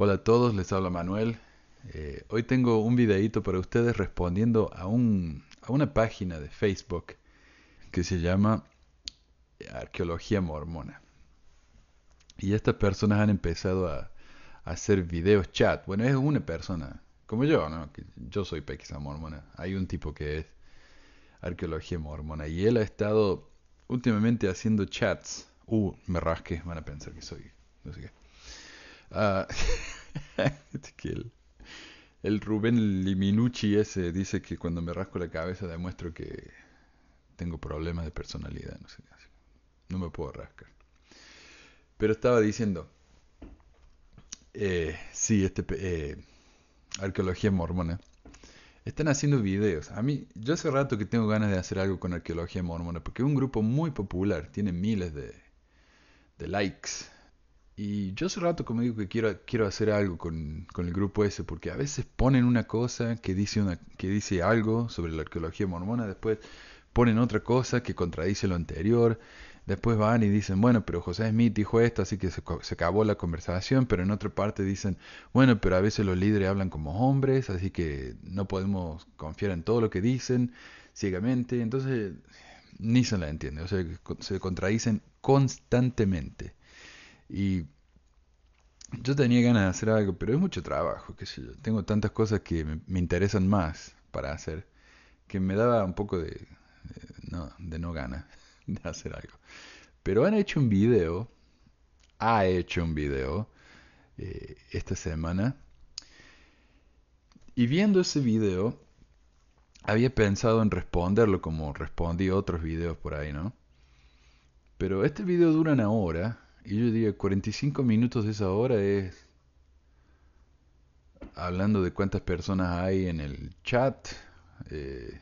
Hola a todos, les habla Manuel. Eh, hoy tengo un videito para ustedes respondiendo a, una página de Facebook que se llama Arqueología Mormona. Y estas personas han empezado a, hacer videos chat. Bueno, es una persona, como yo, ¿no? Yo soy pequisa mormona. Hay un tipo que es Arqueología Mormona y él ha estado últimamente haciendo chats. Uh, me rasqué, van a pensar que soy. No sé qué. Ah, este el, el, Rubén Liminucci ese dice que cuando me rasco la cabeza demuestro que tengo problemas de personalidad. No, sé, no me puedo rascar. Pero estaba diciendo, eh, sí, este, eh, arqueología mormona. Están haciendo videos. A mí, yo hace rato que tengo ganas de hacer algo con arqueología mormona, porque es un grupo muy popular, tiene miles de, de likes y yo hace rato como digo que quiero, quiero hacer algo con, el grupo ese, porque a veces ponen una cosa que dice, una, que dice algo sobre la arqueología mormona, después ponen otra cosa que contradice lo anterior, después van y dicen, bueno, pero José Smith dijo esto, así que se, se acabó la conversación, pero en otra parte dicen, bueno, pero a veces los líderes hablan como hombres, así que no podemos confiar en todo lo que dicen ciegamente, entonces ni se la entiende, o sea, se contradicen constantemente. Y yo tenía ganas de hacer algo, pero es mucho trabajo, que yo. Tengo tantas cosas que me, interesan más para hacer que me daba un poco de, no, de ganas de hacer algo. Pero han hecho un video, ha hecho un video eh, esta semana. Y viendo ese video, había pensado en responderlo como respondí otros videos por ahí, ¿no? Pero este video dura una hora y yo digo, 45 minutos de esa hora es hablando de cuántas personas hay en el chat, eh,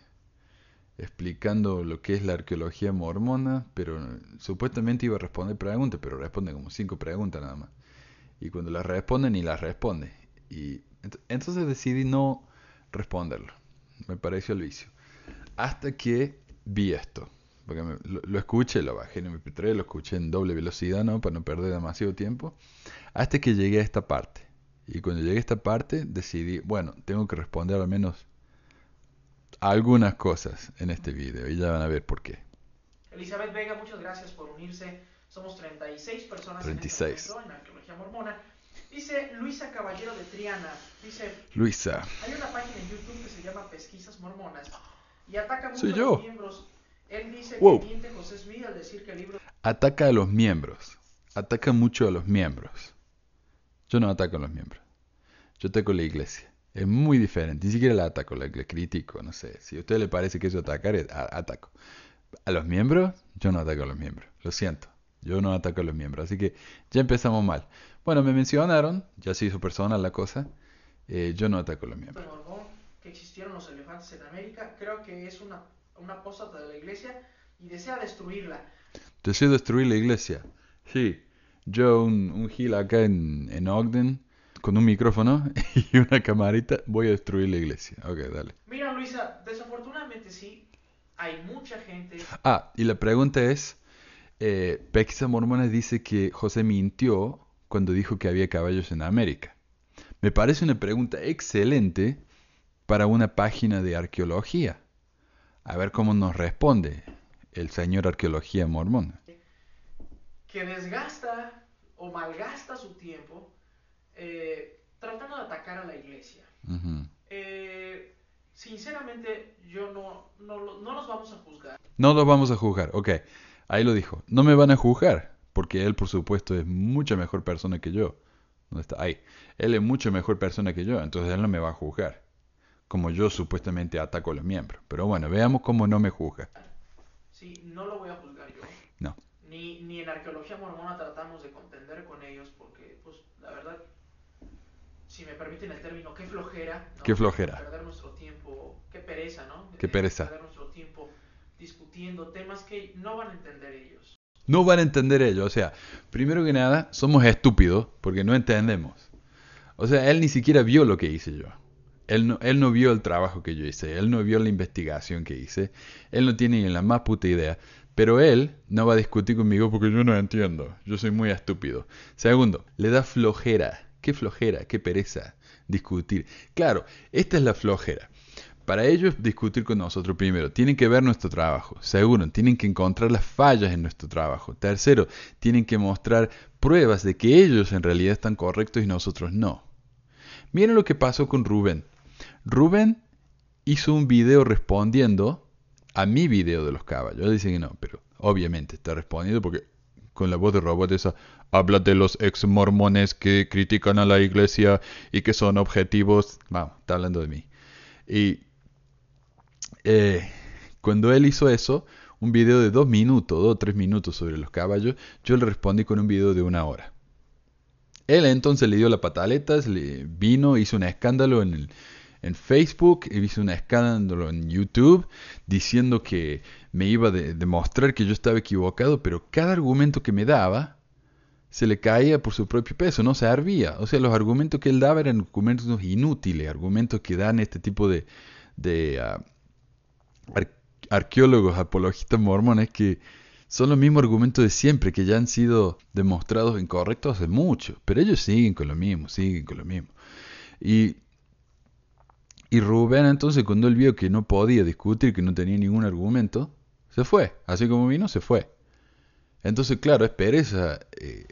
explicando lo que es la arqueología mormona, pero supuestamente iba a responder preguntas, pero responde como cinco preguntas nada más. Y cuando las responde, ni las responde. Y entonces decidí no responderlo. Me pareció el vicio. Hasta que vi esto porque lo, escuché, lo bajé en MP3, lo escuché en doble velocidad, ¿no? Para no perder demasiado tiempo, hasta que llegué a esta parte. Y cuando llegué a esta parte decidí, bueno, tengo que responder al menos algunas cosas en este video y ya van a ver por qué. Elizabeth Vega, muchas gracias por unirse. Somos 36 personas en este en Arqueología Mormona. Dice Luisa Caballero de Triana. Dice, Luisa. Hay una página en YouTube que se llama Pesquisas Mormonas y ataca a él dice wow. Ataca a los miembros. Ataca mucho a los miembros. Yo no ataco a los miembros. Yo ataco a la iglesia. Es muy diferente. Ni siquiera la ataco, la, critico, no sé. Si a usted le parece que eso atacar, es, ataco. A los miembros, yo no ataco a los miembros. Lo siento. Yo no ataco a los miembros. Así que ya empezamos mal. Bueno, me mencionaron, ya se hizo persona la cosa. Eh, yo no ataco a los miembros. Que existieron los elefantes en América, creo que es una una posada de la iglesia y desea destruirla. Desea destruir la iglesia. Sí, yo un, un acá en, Ogden con un micrófono y una camarita voy a destruir la iglesia. Ok, dale. Mira Luisa, desafortunadamente sí, hay mucha gente. Ah, y la pregunta es, eh, Mormona dice que José mintió cuando dijo que había caballos en América. Me parece una pregunta excelente para una página de arqueología a ver cómo nos responde el señor arqueología mormón. Que desgasta o malgasta su tiempo eh, tratando de atacar a la iglesia. Eh, sinceramente, yo no, no, no los vamos a juzgar. No los vamos a juzgar, ok. Ahí lo dijo. No me van a juzgar, porque él, por supuesto, es mucha mejor persona que yo. ¿Dónde está? Ahí. Él es mucha mejor persona que yo, entonces él no me va a juzgar como yo supuestamente ataco a los miembros. Pero bueno, veamos cómo no me juzga. Sí, no lo voy a juzgar yo. No. Ni, ni en arqueología mormona tratamos de contender con ellos porque, pues, la verdad, si me permiten el término, qué flojera. Qué flojera. Perder nuestro tiempo, qué pereza, ¿no? Qué eh, pereza. Perder nuestro tiempo discutiendo temas que no van a entender ellos. No van a entender ellos, o sea, primero que nada, somos estúpidos porque no entendemos. O sea, él ni siquiera vio lo que hice yo. Él no, vio el trabajo que yo hice, él no vio la investigación que hice, él no tiene ni la más puta idea, pero él no va a discutir conmigo porque yo no entiendo, yo soy muy estúpido. Segundo, le da flojera, qué flojera, qué pereza discutir. Claro, esta es la flojera. Para ellos discutir con nosotros primero, tienen que ver nuestro trabajo. Segundo, tienen que encontrar las fallas en nuestro trabajo. Tercero, tienen que mostrar pruebas de que ellos en realidad están correctos y nosotros no. Miren lo que pasó con Rubén. Rubén hizo un video respondiendo a mi video de los caballos. Dice que no, pero obviamente está respondiendo porque con la voz de robot esa, habla de los ex mormones que critican a la iglesia y que son objetivos. Vamos, está hablando de mí. Y eh, cuando él hizo eso, un video de dos minutos, dos o tres minutos sobre los caballos, yo le respondí con un video de una hora. Él entonces le dio la pataleta, vino, hizo un escándalo en el, en Facebook, hice un escándalo en YouTube diciendo que me iba a demostrar que yo estaba equivocado, pero cada argumento que me daba se le caía por su propio peso, no se O sea, los argumentos que él daba eran argumentos inútiles, argumentos que dan este tipo de, ah, arqueólogos, apologistas mormones que son los mismos argumentos de siempre, que ya han sido demostrados incorrectos hace mucho, pero ellos siguen con lo mismo, siguen con lo mismo. Y y Rubén entonces cuando él vio que no podía discutir, que no tenía ningún argumento, se fue. Así como vino, se fue. Entonces, claro, es pereza eh,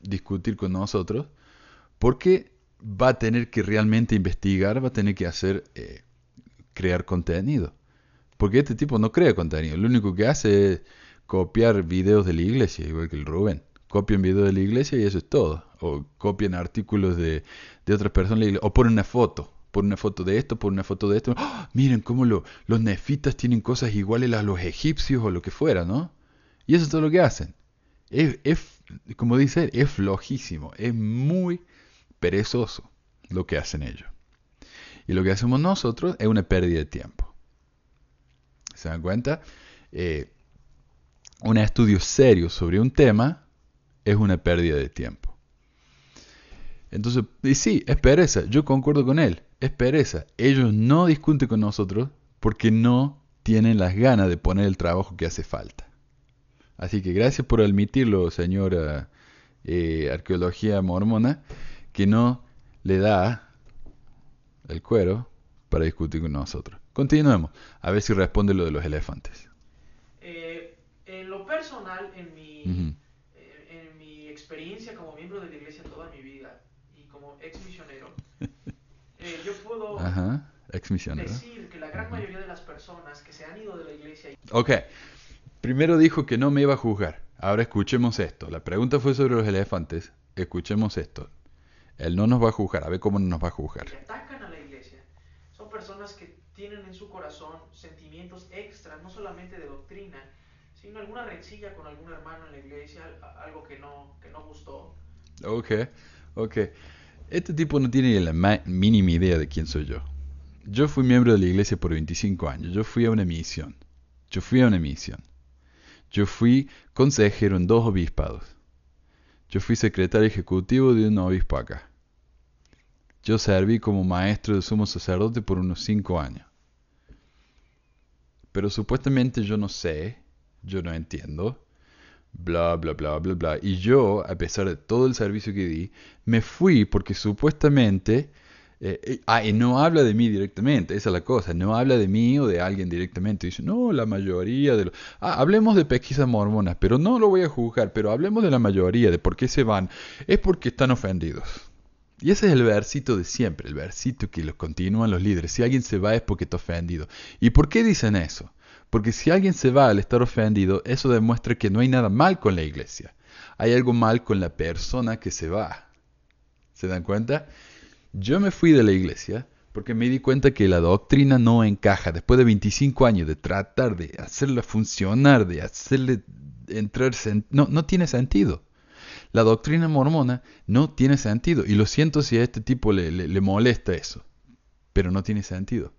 discutir con nosotros porque va a tener que realmente investigar, va a tener que hacer, eh, crear contenido. Porque este tipo no crea contenido, lo único que hace es copiar videos de la iglesia, igual que el Rubén. Copian videos de la iglesia y eso es todo. O copian artículos de, de otras personas, o ponen una foto por una foto de esto, por una foto de esto. ¡Ah! Miren cómo los nefitas tienen cosas iguales a los egipcios o lo que fuera, ¿no? Y eso es todo lo que hacen. Es, como dice es flojísimo, es muy perezoso lo que hacen ellos. Y lo que hacemos nosotros es una pérdida de tiempo. ¿Se dan cuenta? Eh, un estudio serio sobre un tema es una pérdida de tiempo. Entonces, y sí, es pereza, yo concuerdo con él es pereza. Ellos no discuten con nosotros porque no tienen las ganas de poner el trabajo que hace falta. Así que gracias por admitirlo, señora eh, arqueología mormona, que no le da el cuero para discutir con nosotros. Continuemos, a ver si responde lo de los elefantes. Eh, en lo personal, en mi, eh, en mi experiencia como miembro de la iglesia toda mi vida y como ex eh, yo puedo decir que la gran mayoría de las personas que se han ido de la iglesia... Ok, primero dijo que no me iba a juzgar. Ahora escuchemos esto. La pregunta fue sobre los elefantes. Escuchemos esto. Él no nos va a juzgar. A ver cómo nos va a juzgar. Que atacan a la iglesia. Son personas que tienen en su corazón sentimientos extras, no solamente de doctrina, sino alguna rencilla con algún hermano en la iglesia, algo que no, que no gustó. Ok, ok. Este tipo no tiene la mínima idea de quién soy yo. Yo fui miembro de la iglesia por 25 años. Yo fui a una misión. Yo fui a una misión. Yo fui consejero en dos obispados. Yo fui secretario ejecutivo de un obispo acá. Yo serví como maestro de sumo sacerdote por unos 5 años. Pero supuestamente yo no sé, yo no entiendo, bla, bla, bla, bla, bla. Y yo, a pesar de todo el servicio que di, me fui porque supuestamente... Eh, eh, ah, y no habla de mí directamente, esa es la cosa, no habla de mí o de alguien directamente. Dice, no, la mayoría de los... Ah, hablemos de pesquisas mormonas, pero no lo voy a juzgar, pero hablemos de la mayoría, de por qué se van. Es porque están ofendidos. Y ese es el versito de siempre, el versito que los continúan los líderes. Si alguien se va es porque está ofendido. ¿Y por qué dicen eso? Porque si alguien se va al estar ofendido, eso demuestra que no hay nada mal con la iglesia. Hay algo mal con la persona que se va. ¿Se dan cuenta? Yo me fui de la iglesia porque me di cuenta que la doctrina no encaja. Después de 25 años de tratar de hacerla funcionar, de hacerle entrar, no, no tiene sentido. La doctrina mormona no tiene sentido. Y lo siento si a este tipo le molesta eso, pero no tiene sentido.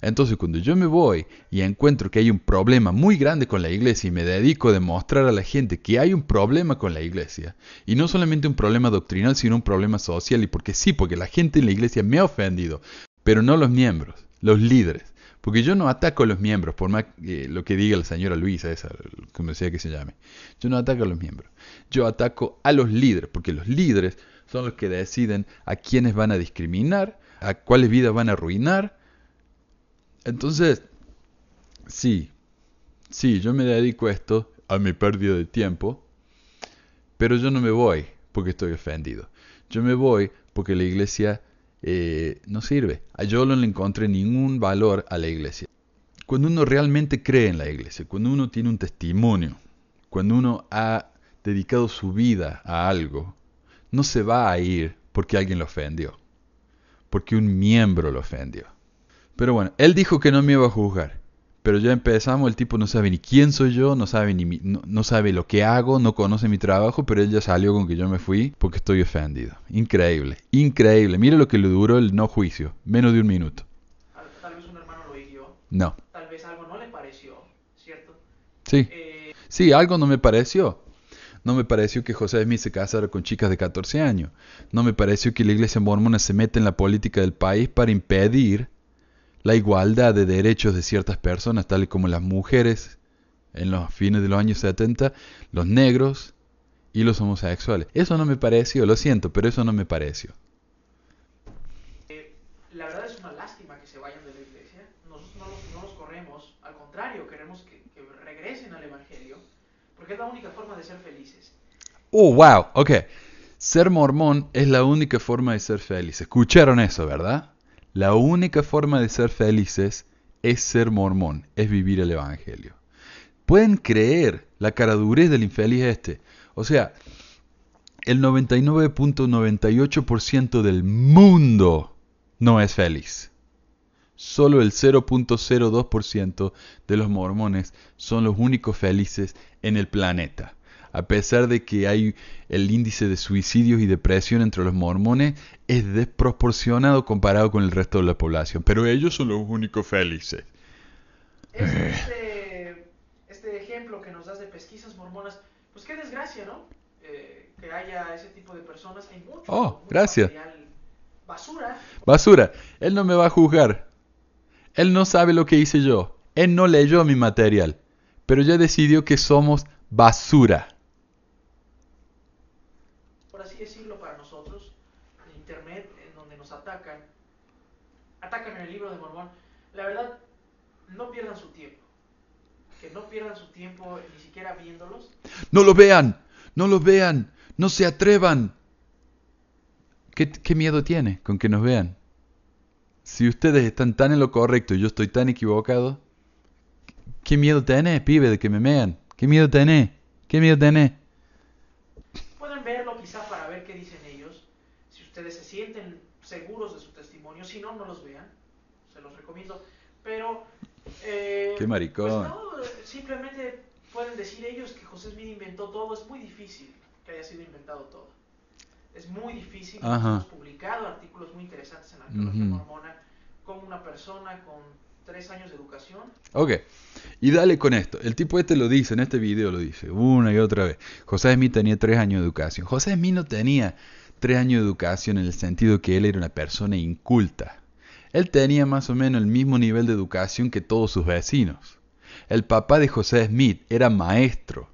Entonces cuando yo me voy y encuentro que hay un problema muy grande con la iglesia y me dedico a demostrar a la gente que hay un problema con la iglesia, y no solamente un problema doctrinal, sino un problema social, y porque sí, porque la gente en la iglesia me ha ofendido, pero no los miembros, los líderes. Porque yo no ataco a los miembros, por más eh, lo que diga la señora Luisa, esa, como decía que se llame. Yo no ataco a los miembros. Yo ataco a los líderes, porque los líderes son los que deciden a quiénes van a discriminar, a cuáles vidas van a arruinar, entonces, sí, sí, yo me dedico a esto, a mi pérdida de tiempo, pero yo no me voy porque estoy ofendido. Yo me voy porque la iglesia eh, no sirve. A Yo no le encontré ningún valor a la iglesia. Cuando uno realmente cree en la iglesia, cuando uno tiene un testimonio, cuando uno ha dedicado su vida a algo, no se va a ir porque alguien lo ofendió, porque un miembro lo ofendió. Pero bueno, él dijo que no me iba a juzgar. Pero ya empezamos, el tipo no sabe ni quién soy yo, no sabe, ni no, sabe lo que hago, no conoce mi trabajo, pero él ya salió con que yo me fui porque estoy ofendido. Increíble, increíble. Mira lo que le duró el no juicio, menos de un minuto. Tal vez un hermano lo hirió. No. Tal vez algo no le pareció, ¿cierto? Sí. Eh, sí, algo no me pareció. No me pareció que José Smith se casara con chicas de 14 años. No me pareció que la iglesia mormona se mete en la política del país para impedir la igualdad de derechos de ciertas personas, tales como las mujeres en los fines de los años 70, los negros y los homosexuales. Eso no me pareció, lo siento, pero eso no me pareció. Eh, la verdad es una lástima que se vayan de la iglesia. Nosotros no los, corremos, al contrario, queremos que, regresen al Evangelio, porque es la única forma de ser felices. ¡Oh, wow! Ok. Ser mormón es la única forma de ser feliz. Escucharon eso, ¿verdad? La única forma de ser felices es ser mormón, es vivir el Evangelio. Pueden creer la caradurez del infeliz este. O sea, el 99.98% del mundo no es feliz. Solo el 0.02% de los mormones son los únicos felices en el planeta. A pesar de que hay el índice de suicidios y depresión entre los mormones es desproporcionado comparado con el resto de la población, pero ellos son los únicos felices. Eh. Este, este, ejemplo que nos das de pesquisas mormonas, pues qué desgracia, ¿no? Eh, que haya ese tipo de personas, hay mucho, oh, gracias. basura. Basura, él no me va a juzgar. Él no sabe lo que hice yo. Él no leyó mi material, pero ya decidió que somos basura. de Mormón, la verdad, no pierdan su tiempo. Que no pierdan su tiempo ni siquiera viéndolos. No lo vean, no los vean, no se atrevan. ¿Qué, miedo tiene con que nos vean? Si ustedes están tan en lo correcto y yo estoy tan equivocado, ¿qué miedo tiene, pibe, de que me vean? ¿Qué miedo tiene, ¿Qué miedo tiene Pueden verlo quizás para ver qué dicen ellos, si ustedes se sienten seguros de su testimonio, si no, no los vean se los recomiendo. Pero... Eh, Qué maricón. Pues simplemente pueden decir ellos que José Smith inventó todo. Es muy difícil que haya sido inventado todo. Es muy difícil. Hemos publicado artículos muy interesantes en arqueología mormona como una persona con tres años de educación. Ok, y dale con esto. El tipo este lo dice, en este video lo dice, una y otra vez. José Smith tenía tres años de educación. José Smith no tenía tres años de educación en el sentido que él era una persona inculta. Él tenía más o menos el mismo nivel de educación que todos sus vecinos. El papá de José Smith era maestro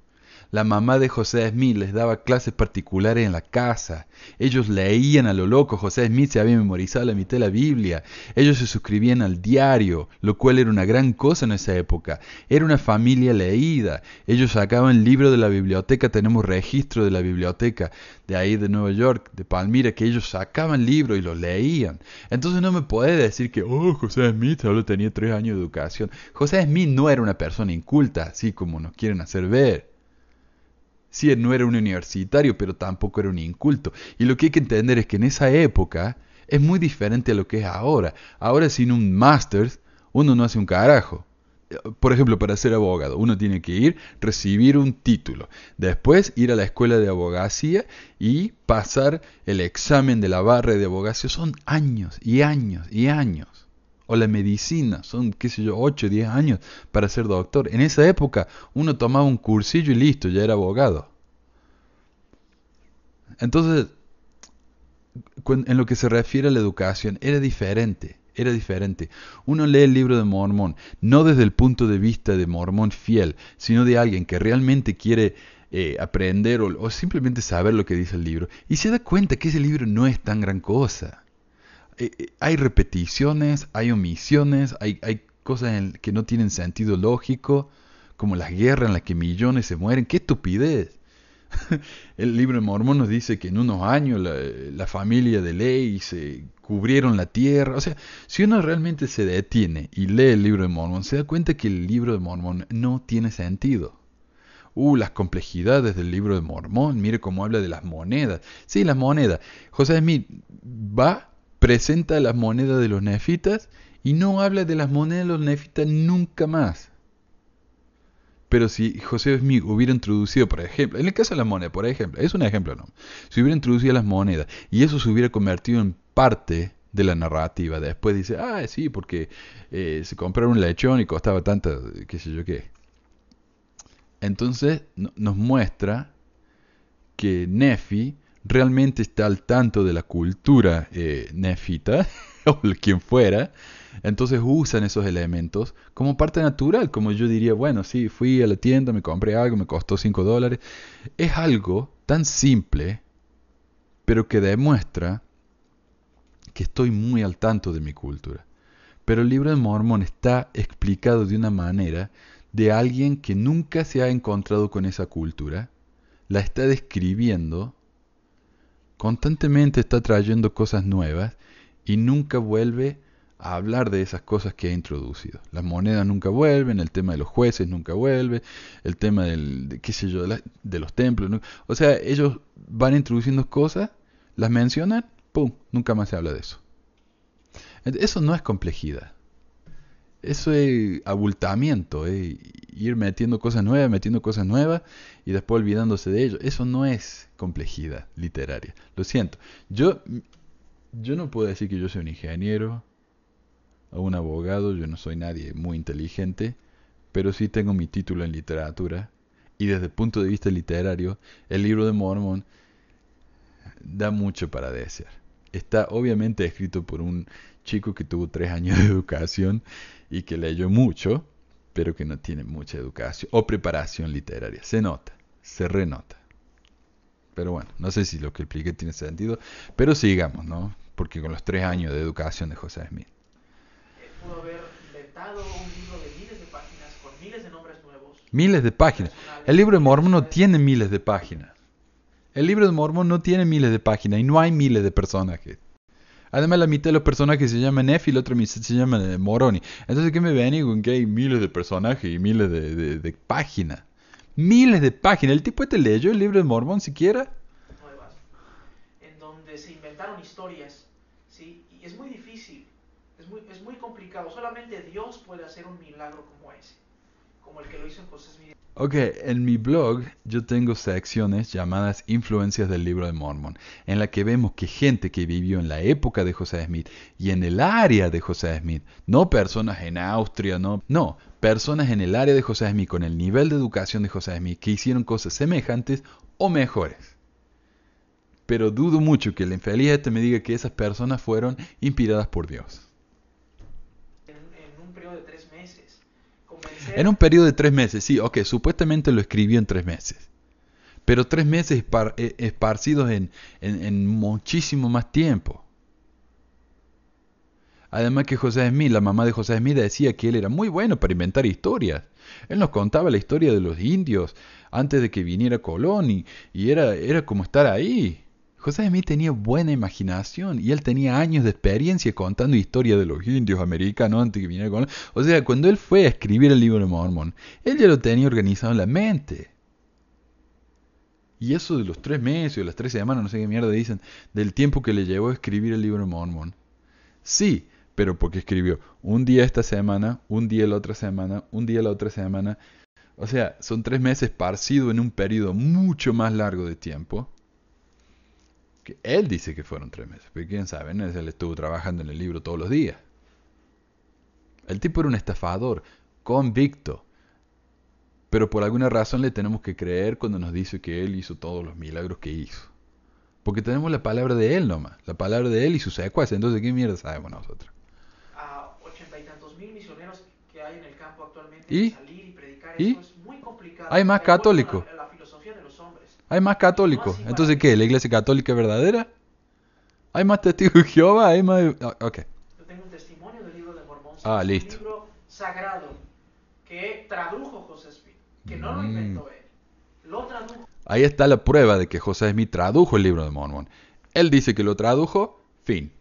la mamá de José Smith les daba clases particulares en la casa. Ellos leían a lo loco. José Smith se había memorizado la mitad de la Biblia. Ellos se suscribían al diario, lo cual era una gran cosa en esa época. Era una familia leída. Ellos sacaban libros de la biblioteca. Tenemos registro de la biblioteca de ahí de Nueva York, de Palmira, que ellos sacaban libros y los leían. Entonces no me podés decir que, oh, José Smith solo tenía tres años de educación. José Smith no era una persona inculta, así como nos quieren hacer ver. Sí, no era un universitario, pero tampoco era un inculto. Y lo que hay que entender es que en esa época es muy diferente a lo que es ahora. Ahora sin un máster, uno no hace un carajo. Por ejemplo, para ser abogado, uno tiene que ir, recibir un título, después ir a la escuela de abogacía y pasar el examen de la barra de abogacía. Son años y años y años o la medicina, son, qué sé yo, 8, 10 años para ser doctor. En esa época uno tomaba un cursillo y listo, ya era abogado. Entonces, en lo que se refiere a la educación, era diferente, era diferente. Uno lee el libro de Mormón, no desde el punto de vista de Mormón fiel, sino de alguien que realmente quiere eh, aprender o, o simplemente saber lo que dice el libro, y se da cuenta que ese libro no es tan gran cosa eh, eh, hay repeticiones, hay omisiones, hay, cosas que no tienen sentido lógico, como las guerras en las que millones se mueren. ¡Qué estupidez! El libro de Mormón nos dice que en unos años la, familia de Ley se cubrieron la tierra. O sea, si uno realmente se detiene y lee el libro de Mormón, se da cuenta que el libro de Mormón no tiene sentido. Uh, las complejidades del libro de Mormón, mire cómo habla de las monedas. Sí, las monedas. José Smith va presenta las monedas de los nefitas y no habla de las monedas de los nefitas nunca más. Pero si José Smith hubiera introducido, por ejemplo, en el caso de las monedas, por ejemplo, es un ejemplo, ¿no? Si hubiera introducido las monedas y eso se hubiera convertido en parte de la narrativa, después dice, ah, sí, porque eh, se compraron un lechón y costaba tanto, qué sé yo qué. Entonces nos muestra que Nefi realmente está al tanto de la cultura eh, nefita, o quien fuera, entonces usan esos elementos como parte natural, como yo diría, bueno, sí, fui a la tienda, me compré algo, me costó 5 dólares. Es algo tan simple, pero que demuestra que estoy muy al tanto de mi cultura. Pero el libro de Mormón está explicado de una manera de alguien que nunca se ha encontrado con esa cultura, la está describiendo constantemente está trayendo cosas nuevas y nunca vuelve a hablar de esas cosas que ha introducido. Las monedas nunca vuelven, el tema de los jueces nunca vuelve, el tema del, de, qué sé yo, de, los templos. o sea, ellos van introduciendo cosas, las mencionan, ¡pum! Nunca más se habla de eso. Eso no es complejidad eso es abultamiento, ir metiendo cosas nuevas, metiendo cosas nuevas y después olvidándose de ello. Eso no es complejidad literaria. Lo siento. Yo, yo no puedo decir que yo soy un ingeniero o un abogado, yo no soy nadie muy inteligente, pero sí tengo mi título en literatura y desde el punto de vista literario, el libro de Mormon da mucho para desear. Está obviamente escrito por un chico que tuvo tres años de educación y que leyó mucho, pero que no tiene mucha educación o preparación literaria. Se nota, se renota. Pero bueno, no sé si lo que expliqué tiene sentido, pero sigamos, ¿no? Porque con los tres años de educación de José Smith. Eh, haber un libro de miles de páginas con miles de nombres nuevos. Miles de páginas. El libro de Mormón no tiene miles de páginas. El libro de Mormon no tiene miles de páginas y no hay miles de personajes. Además, la mitad de los personajes se llaman Nefi y la otra mitad se llama Moroni. Entonces, ¿qué me y con que hay miles de personajes y miles de, de, páginas? Miles de páginas. ¿El tipo este leyó el libro de Mormón siquiera? En donde se inventaron historias, Y es muy difícil. es muy complicado. Solamente Dios puede hacer un milagro como ese como el que lo hizo Ok, en mi blog yo tengo secciones llamadas Influencias del Libro de Mormon, en la que vemos que gente que vivió en la época de José Smith y en el área de José Smith, no personas en Austria, no, no, personas en el área de José Smith con el nivel de educación de José Smith que hicieron cosas semejantes o mejores. Pero dudo mucho que la infeliz este me diga que esas personas fueron inspiradas por Dios. En un periodo de tres meses, sí, ok, supuestamente lo escribió en tres meses. Pero tres meses eh, esparcidos en, en, muchísimo más tiempo. Además que José Smith, la mamá de José Smith, decía que él era muy bueno para inventar historias. Él nos contaba la historia de los indios antes de que viniera Colón y, y era, era como estar ahí. José Smith tenía buena imaginación y él tenía años de experiencia contando historias de los indios americanos antes que viniera con... O sea, cuando él fue a escribir el libro de Mormon, él ya lo tenía organizado en la mente. Y eso de los tres meses o las tres semanas, no sé qué mierda dicen, del tiempo que le llevó a escribir el libro de Mormon. Sí, pero porque escribió un día esta semana, un día la otra semana, un día la otra semana. O sea, son tres meses parcido en un periodo mucho más largo de tiempo. Que él dice que fueron tres meses, pero quién sabe, él estuvo trabajando en el libro todos los días. El tipo era un estafador, convicto. Pero por alguna razón le tenemos que creer cuando nos dice que él hizo todos los milagros que hizo. Porque tenemos la palabra de él nomás, la palabra de él y sus secuaces. Entonces, ¿qué mierda sabemos nosotros? y hay en el campo actualmente, ¿Y? y predicar Hay más católicos. Hay más católicos. Entonces, ¿qué? ¿La iglesia católica es verdadera? ¿Hay más testigos de Jehová? ¿Hay más...? Ah, ok. Yo tengo un testimonio del libro de Mormón. Ah, listo. Un libro sagrado que tradujo Smith, que no lo mm. inventó él. Lo tradujo. Ahí está la prueba de que José Smith tradujo el libro de Mormón. Él dice que lo tradujo, fin.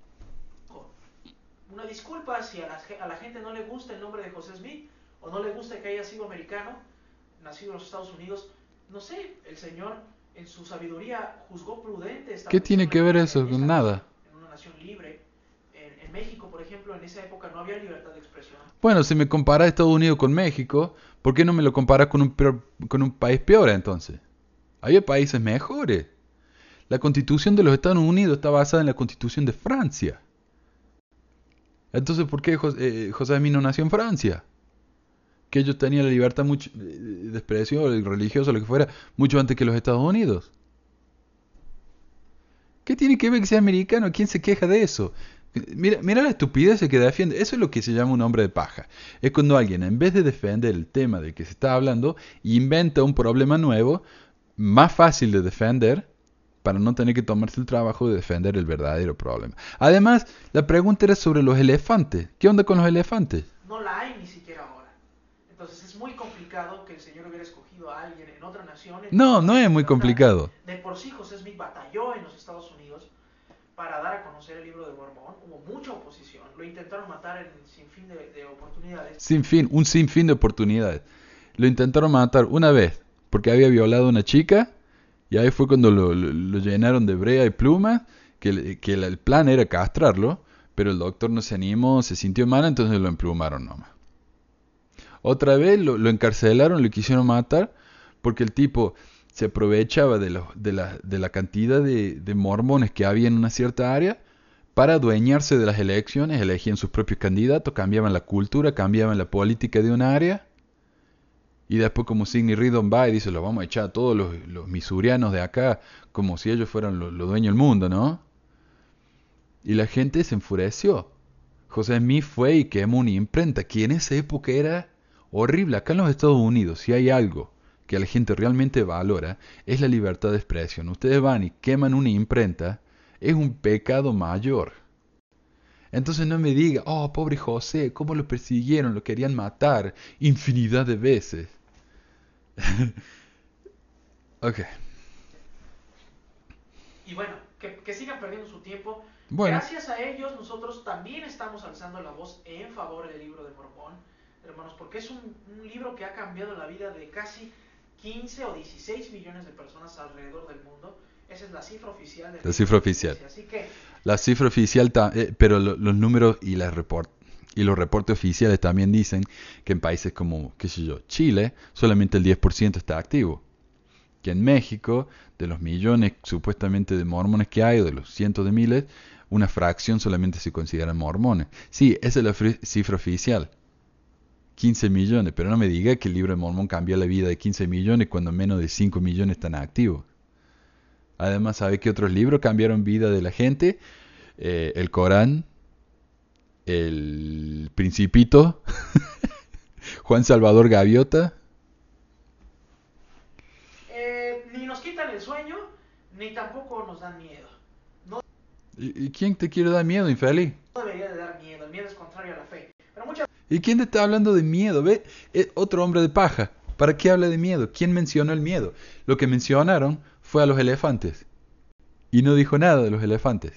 Una disculpa si a la, a la gente no le gusta el nombre de José Smith o no le gusta que haya sido americano, nacido en los Estados Unidos, no sé, el Señor en su sabiduría juzgó prudente esta ¿Qué tiene que ver eso con nada? En una nación libre, en, México, por ejemplo, en esa época no había libertad de expresión. Bueno, si me compara Estados Unidos con México, ¿por qué no me lo comparas con un, país peor entonces? Hay países mejores. La constitución de los Estados Unidos está basada en la constitución de Francia. Entonces, ¿por qué eh, José, eh, nació en Francia? que ellos tenían la libertad mucho, desprecio religioso, lo que fuera, mucho antes que los Estados Unidos. ¿Qué tiene que ver que sea americano? ¿Quién se queja de eso? Mira, mira la estupidez que defiende. Eso es lo que se llama un hombre de paja. Es cuando alguien, en vez de defender el tema del que se está hablando, inventa un problema nuevo, más fácil de defender, para no tener que tomarse el trabajo de defender el verdadero problema. Además, la pregunta era sobre los elefantes. ¿Qué onda con los elefantes? No la hay que el Señor hubiera escogido a alguien en otra nación. no, no es muy complicado. De por sí José Smith batalló en los Estados Unidos para dar a conocer el libro de Mormón. Hubo mucha oposición. Lo intentaron matar en sin de, de oportunidades. Sin fin, un fin de oportunidades. Lo intentaron matar una vez porque había violado a una chica y ahí fue cuando lo, llenaron de brea y pluma, que, que el plan era castrarlo, pero el doctor no se animó, se sintió mal, entonces lo emplumaron nomás. Otra vez lo, encarcelaron, lo quisieron matar, porque el tipo se aprovechaba de, la, cantidad de, mormones que había en una cierta área para adueñarse de las elecciones, elegían sus propios candidatos, cambiaban la cultura, cambiaban la política de un área. Y después como Sidney Ridon va y dice, lo vamos a echar a todos los, misurianos de acá, como si ellos fueran los dueños del mundo, ¿no? Y la gente se enfureció. José Smith fue y quemó una imprenta, que en esa época era horrible. Acá en los Estados Unidos, si hay algo que la gente realmente valora, es la libertad de expresión. Ustedes van y queman una imprenta, es un pecado mayor. Entonces no me diga, oh, pobre José, cómo lo persiguieron, lo querían matar infinidad de veces. ok. Y bueno, que, sigan perdiendo su tiempo. Gracias a ellos nosotros también estamos alzando la voz en favor del libro de Mormón hermanos, porque es un, libro que ha cambiado la vida de casi 15 o 16 millones de personas alrededor del mundo. Esa es la cifra oficial. De la, cifra oficial. Así que, la cifra oficial, eh, pero los números y, report y los reportes oficiales también dicen que en países como, qué sé yo, Chile, solamente el 10% está activo. Que en México, de los millones supuestamente de mormones que hay, o de los cientos de miles, una fracción solamente se considera mormones. Sí, esa es la cifra oficial. 15 millones, pero no me diga que el libro de Mormón cambió la vida de 15 millones cuando menos de 5 millones están activos. Además, sabe que otros libros cambiaron vida de la gente. Eh, el Corán, el Principito, Juan Salvador Gaviota. Eh, ni nos quitan el sueño, ni tampoco nos dan miedo. ¿Y quién te quiere dar miedo, infeliz? No debería de dar miedo, el miedo es contrario a la fe. Pero muchas ¿Y quién te está hablando de miedo? Ve, es eh, otro hombre de paja. ¿Para qué habla de miedo? ¿Quién mencionó el miedo? Lo que mencionaron fue a los elefantes. Y no dijo nada de los elefantes.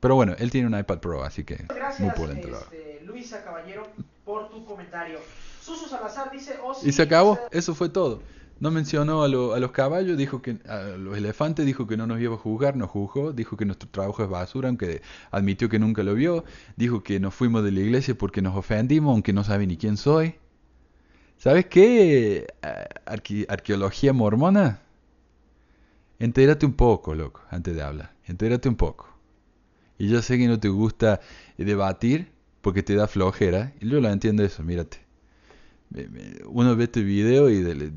Pero bueno, él tiene un iPad Pro, así que muy este, Luisa Caballero, por tu comentario. Susu Salazar dice... Oh, y se acabó, eso fue todo. No mencionó a, los caballos, dijo que a los elefantes, dijo que no nos iba a juzgar, nos juzgó, dijo que nuestro trabajo es basura, aunque admitió que nunca lo vio, dijo que nos fuimos de la iglesia porque nos ofendimos, aunque no sabe ni quién soy. ¿Sabes qué? Eh, arqueología mormona. Entérate un poco, loco, antes de hablar. Entérate un poco. Y yo sé que no te gusta debatir porque te da flojera, y yo lo entiendo eso, mírate uno ve este video y de,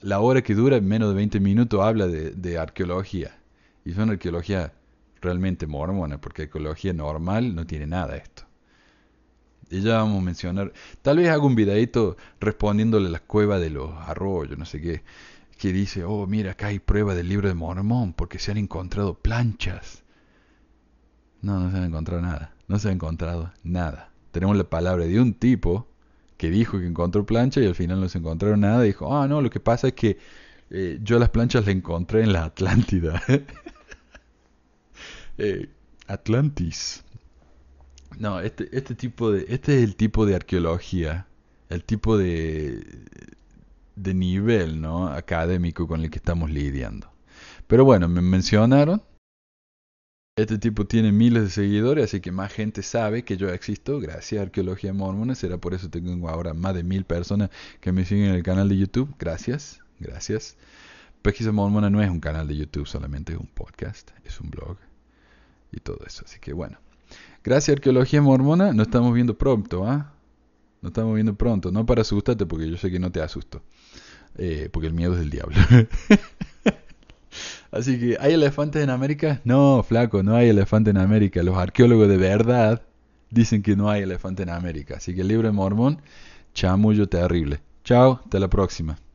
la hora que dura, menos de 20 minutos, habla de, arqueología. Y son arqueología realmente mormona, porque arqueología normal no tiene nada esto. Y ya vamos a mencionar, tal vez hago un videito respondiéndole a las cuevas de los arroyos, no sé qué, que dice, oh, mira, acá hay prueba del libro de Mormón, porque se han encontrado planchas. No, no se han encontrado nada, no se ha encontrado nada. Tenemos la palabra de un tipo que dijo que encontró plancha y al final no se encontraron nada, dijo, ah, no, lo que pasa es que eh, yo las planchas las encontré en la Atlántida. Eh, Atlantis. No, este, este tipo de. Este es el tipo de arqueología, el tipo de, de nivel ¿no? académico con el que estamos lidiando. Pero bueno, me mencionaron este tipo tiene miles de seguidores, así que más gente sabe que yo existo gracias a Arqueología Mormona. Será por eso tengo ahora más de mil personas que me siguen en el canal de YouTube. Gracias, gracias. Pesquisa Mormona no es un canal de YouTube solamente, es un podcast, es un blog y todo eso. Así que bueno. Gracias Arqueología Mormona, nos estamos viendo pronto, ¿ah? ¿eh? Nos estamos viendo pronto. No para asustarte, porque yo sé que no te asusto. Eh, porque el miedo es del diablo. Así que, ¿hay elefantes en América? No, flaco, no hay elefante en América. Los arqueólogos de verdad dicen que no hay elefante en América. Así que el libro Mormón, chamullo terrible. Chao, hasta la próxima.